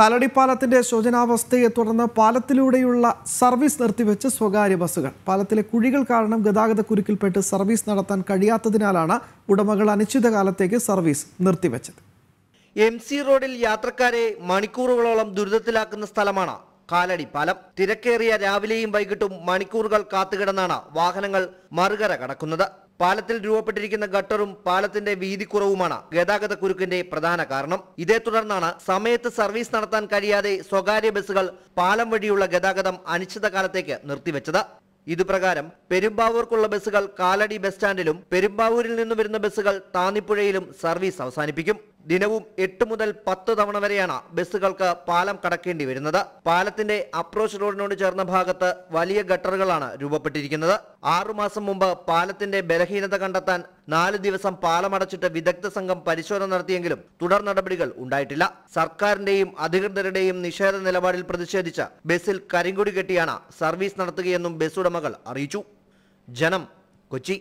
കാലടി പാലത്തിന്റെ ശോചനാവസ്ഥയെ തുടർന്ന് പാലത്തിലൂടെയുള്ള സർവീസ് നിർത്തിവെച്ച് സ്വകാര്യ ബസ്സുകൾ പാലത്തിലെ കുഴികൾ കാരണം ഗതാഗത കുരുക്കിൽപ്പെട്ട് സർവീസ് നടത്താൻ കഴിയാത്തതിനാലാണ് ഉടമകൾ അനിശ്ചിതകാലത്തേക്ക് സർവീസ് നിർത്തിവെച്ചത് എം സി റോഡിൽ യാത്രക്കാരെ മണിക്കൂറുകളോളം ദുരിതത്തിലാക്കുന്ന സ്ഥലമാണ് കാലടി പാലം തിരക്കേറിയ രാവിലെയും വൈകിട്ടും മണിക്കൂറുകൾ കാത്തുകിടന്നാണ് വാഹനങ്ങൾ മറുകര കടക്കുന്നത് പാലത്തിൽ രൂപപ്പെട്ടിരിക്കുന്ന ഗട്ടറും പാലത്തിന്റെ വീതിക്കുറവുമാണ് ഗതാഗത കുരുക്കിന്റെ പ്രധാന കാരണം ഇതേ തുടർന്നാണ് സമയത്ത് സർവീസ് നടത്താൻ കഴിയാതെ സ്വകാര്യ ബസ്സുകൾ പാലം വഴിയുള്ള ഗതാഗതം അനിശ്ചിതകാലത്തേക്ക് നിർത്തിവെച്ചത് ഇതുപ്രകാരം പെരുമ്പാവൂർക്കുള്ള ബസ്സുകൾ കാലടി ബസ് സ്റ്റാൻഡിലും പെരുമ്പാവൂരിൽ നിന്നും വരുന്ന ബസ്സുകൾ താന്നിപ്പുഴയിലും സർവീസ് അവസാനിപ്പിക്കും ദിനവും എട്ട് മുതൽ പത്ത് തവണ വരെയാണ് ബസ്സുകൾക്ക് പാലം കടക്കേണ്ടി വരുന്നത് പാലത്തിന്റെ അപ്രോച്ച് റോഡിനോട് ചേർന്ന ഭാഗത്ത് വലിയ ഗട്ടറുകളാണ് രൂപപ്പെട്ടിരിക്കുന്നത് ആറുമാസം മുമ്പ് പാലത്തിന്റെ ബലഹീനത കണ്ടെത്താൻ നാല് ദിവസം പാലമടച്ചിട്ട് വിദഗ്ധ സംഘം പരിശോധന നടത്തിയെങ്കിലും തുടർ നടപടികൾ ഉണ്ടായിട്ടില്ല സർക്കാരിന്റെയും അധികൃതരുടെയും നിഷേധ നിലപാടിൽ പ്രതിഷേധിച്ച് ബസ്സിൽ കരിങ്കുടി കെട്ടിയാണ് സർവീസ് നടത്തുകയെന്നും ബസ് ഉടമകൾ അറിയിച്ചു ജനം കൊച്ചി